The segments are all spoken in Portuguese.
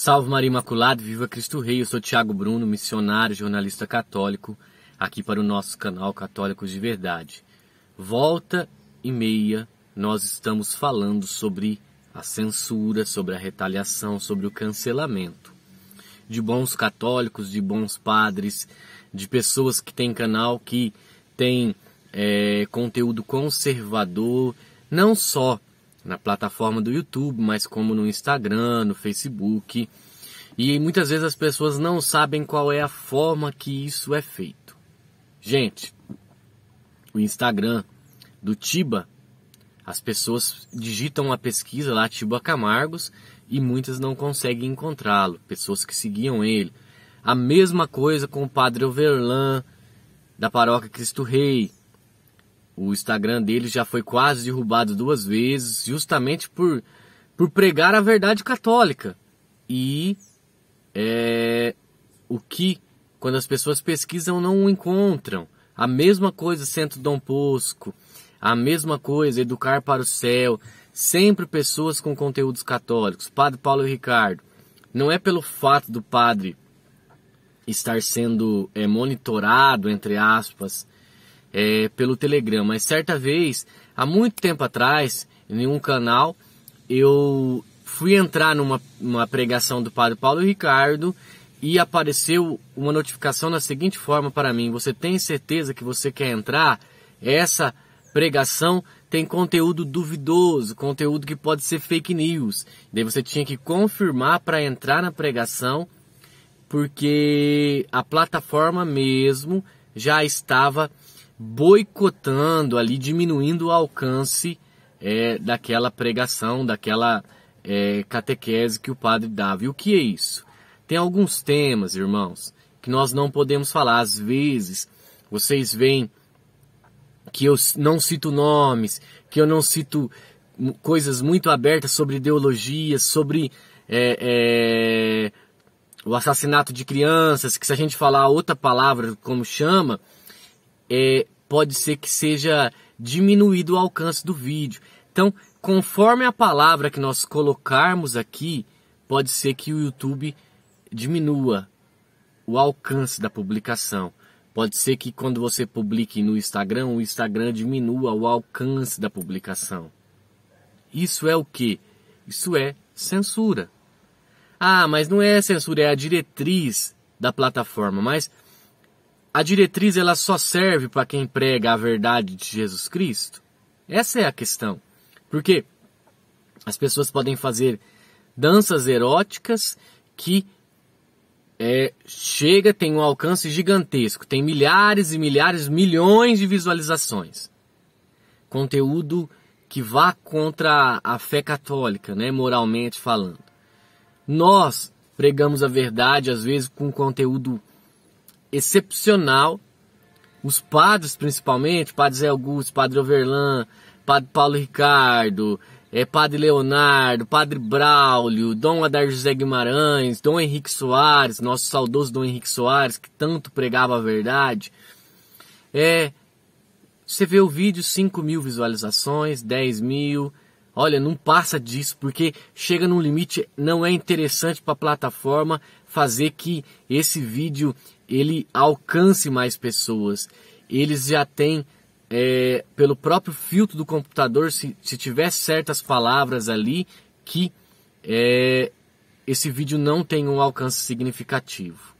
Salve Maria Imaculada, viva Cristo Rei. Eu sou Tiago Bruno, missionário, jornalista católico, aqui para o nosso canal Católicos de Verdade. Volta e meia, nós estamos falando sobre a censura, sobre a retaliação, sobre o cancelamento. De bons católicos, de bons padres, de pessoas que têm canal que tem é, eh, conteúdo conservador, não só na plataforma do YouTube, mas como no Instagram, no Facebook. E muitas vezes as pessoas não sabem qual é a forma que isso é feito. Gente, o Instagram do Tiba, as pessoas digitam a pesquisa lá Tiba Camargos e muitas não conseguem encontrá-lo, pessoas que seguiam ele. A mesma coisa com o Padre Overlan da Paróquia Cristo Rei, o Instagram dele já foi quase derrubado duas vezes, justamente por, por pregar a verdade católica. E é, o que, quando as pessoas pesquisam, não encontram. A mesma coisa Santo Dom Posco a mesma coisa Educar para o Céu, sempre pessoas com conteúdos católicos. Padre Paulo Ricardo, não é pelo fato do padre estar sendo é, monitorado, entre aspas, é, pelo Telegram, mas certa vez, há muito tempo atrás, em um canal, eu fui entrar numa pregação do Padre Paulo Ricardo e apareceu uma notificação na seguinte forma para mim: Você tem certeza que você quer entrar? Essa pregação tem conteúdo duvidoso, conteúdo que pode ser fake news. Daí você tinha que confirmar para entrar na pregação, porque a plataforma mesmo já estava boicotando ali, diminuindo o alcance é, daquela pregação, daquela é, catequese que o padre dava. E o que é isso? Tem alguns temas, irmãos, que nós não podemos falar. Às vezes, vocês veem que eu não cito nomes, que eu não cito coisas muito abertas sobre ideologias, sobre é, é, o assassinato de crianças, que se a gente falar outra palavra como chama, é, pode ser que seja diminuído o alcance do vídeo. Então, conforme a palavra que nós colocarmos aqui, pode ser que o YouTube diminua o alcance da publicação. Pode ser que quando você publique no Instagram, o Instagram diminua o alcance da publicação. Isso é o que? Isso é censura. Ah, mas não é censura, é a diretriz da plataforma. Mas a diretriz ela só serve para quem prega a verdade de Jesus Cristo? Essa é a questão. Porque as pessoas podem fazer danças eróticas que é, chega, tem um alcance gigantesco, tem milhares e milhares, milhões de visualizações. Conteúdo que vá contra a fé católica, né, moralmente falando. Nós pregamos a verdade, às vezes, com conteúdo excepcional. Os padres, principalmente, Padre Zé Augusto, Padre Overlan, Padre Paulo Ricardo, é, Padre Leonardo, Padre Braulio, Dom Adar José Guimarães, Dom Henrique Soares, nosso saudoso Dom Henrique Soares, que tanto pregava a verdade. É, você vê o vídeo, 5 mil visualizações, 10 mil. Olha, não passa disso, porque chega num limite, não é interessante para a plataforma fazer que esse vídeo ele alcance mais pessoas. Eles já têm, é, pelo próprio filtro do computador, se, se tiver certas palavras ali, que é, esse vídeo não tem um alcance significativo.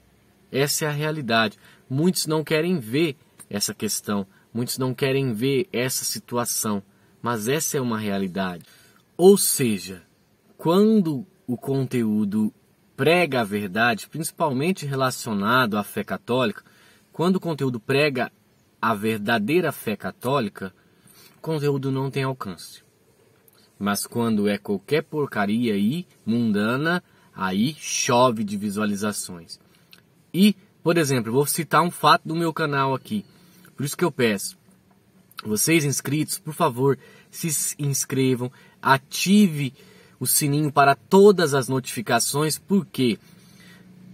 Essa é a realidade. Muitos não querem ver essa questão, muitos não querem ver essa situação, mas essa é uma realidade. Ou seja, quando o conteúdo prega a verdade, principalmente relacionado à fé católica, quando o conteúdo prega a verdadeira fé católica, o conteúdo não tem alcance. Mas quando é qualquer porcaria aí, mundana, aí chove de visualizações. E, por exemplo, vou citar um fato do meu canal aqui. Por isso que eu peço, vocês inscritos, por favor, se inscrevam, ative o sininho para todas as notificações, porque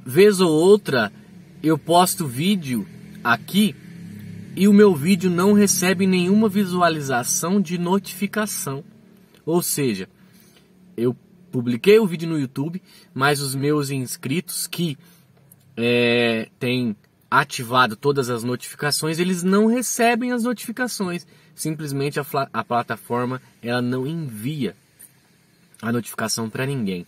vez ou outra eu posto vídeo aqui e o meu vídeo não recebe nenhuma visualização de notificação. Ou seja, eu publiquei o vídeo no YouTube, mas os meus inscritos que é, têm ativado todas as notificações, eles não recebem as notificações. Simplesmente a, a plataforma ela não envia a notificação para ninguém.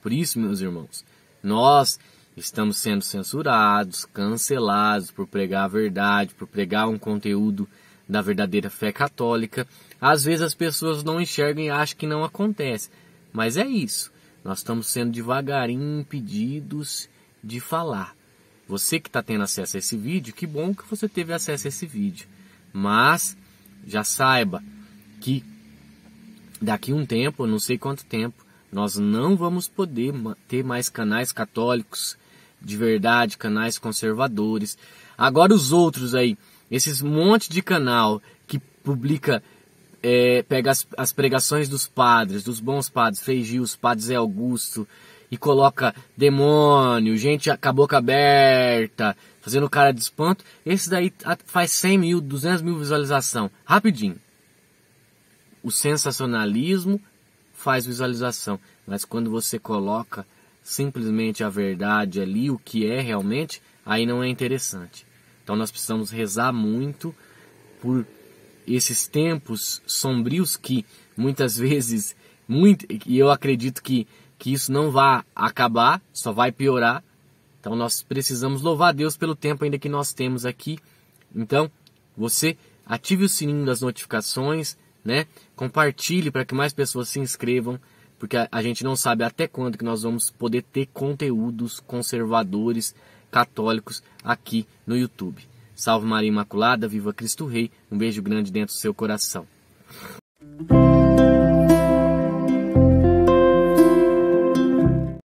Por isso, meus irmãos, nós estamos sendo censurados, cancelados por pregar a verdade, por pregar um conteúdo da verdadeira fé católica. Às vezes as pessoas não enxergam e acham que não acontece, mas é isso. Nós estamos sendo devagarinho impedidos de falar. Você que está tendo acesso a esse vídeo, que bom que você teve acesso a esse vídeo. Mas já saiba que daqui um tempo, não sei quanto tempo, nós não vamos poder ter mais canais católicos de verdade, canais conservadores. Agora os outros aí, esses monte de canal que publica, é, pega as, as, pregações dos padres, dos bons padres, Frei os padres Zé Augusto, e coloca demônio, gente com a boca aberta, fazendo cara de espanto. Esse daí faz 100 mil, 200 mil visualização, rapidinho o sensacionalismo faz visualização, mas quando você coloca simplesmente a verdade ali, o que é realmente, aí não é interessante. Então nós precisamos rezar muito por esses tempos sombrios que muitas vezes muito e eu acredito que que isso não vai acabar, só vai piorar. Então nós precisamos louvar Deus pelo tempo ainda que nós temos aqui. Então, você ative o sininho das notificações, né? Compartilhe para que mais pessoas se inscrevam, porque a, a, gente não sabe até quando que nós vamos poder ter conteúdos conservadores católicos aqui no YouTube. Salve Maria Imaculada, viva Cristo Rei. Um beijo grande dentro do seu coração.